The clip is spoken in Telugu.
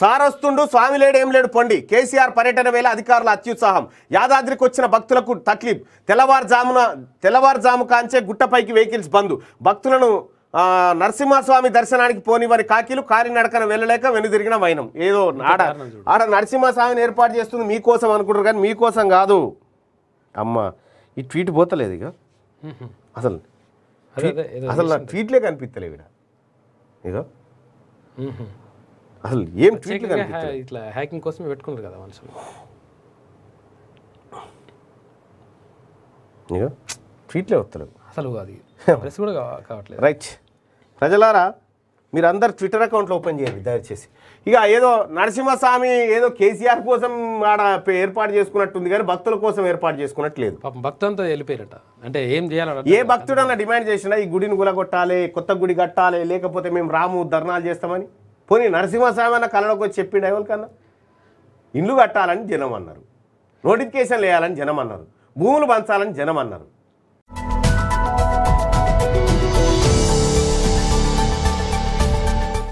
సారస్తుండు స్వామి లేడు ఏం లేడు పొండి కేసీఆర్ పర్యటన వేళ అధికారుల అత్యుత్సాహం యాదాద్రికి వచ్చిన భక్తులకు తక్లీఫ్ తెల్లవారుజామున తెల్లవారుజాము కాంచే గుట్టపైకి వెహికల్స్ బంద్ భక్తులను నరసింహస్వామి దర్శనానికి పోనివని కాకీలు కాలినడకన వెళ్ళలేక వెనుదిరిగిన వైనం ఏదో ఆడ ఆడ నరసింహస్వామిని ఏర్పాటు చేస్తుంది మీకోసం అనుకుంటారు కానీ మీకోసం కాదు అమ్మ ఈ ట్వీట్ పోతలేదు ఇక అసలు అసలు నా ట్వీట్లే కనిపిస్తలేవిడ ఇదో అసలు ఏం ఇట్లా హ్యాకింగ్ కోసం పెట్టుకున్నారు కదా మనుషులు ట్వీట్లే వస్తలేవు అసలు అది ప్రెస్ కూడా కావట్లేదు రైట్ ప్రజలారా మీరు అందరు ట్విట్టర్ అకౌంట్లు ఓపెన్ చేయండి దయచేసి ఇక ఏదో నరసింహస్వామి ఏదో కేసీఆర్ కోసం ఆడ ఏర్పాటు చేసుకున్నట్టుంది కానీ భక్తుల కోసం ఏర్పాటు చేసుకున్నట్లేదు భక్తులంతా వెళ్ళిపోయారట అంటే ఏం చేయాలి ఏ భక్తుడన్నా డిమాండ్ చేసినా ఈ గుడిని కొట్టాలి కొత్త గుడి కట్టాలి లేకపోతే మేము రాము ధర్నాలు చేస్తామని పోనీ నరసింహస్వామి అన్న కళలోకి వచ్చి చెప్పిండు ఎవరికన్నా ఇల్లు కట్టాలని జనం అన్నారు నోటిఫికేషన్లు వేయాలని జనం అన్నారు భూములు పంచాలని జనం అన్నారు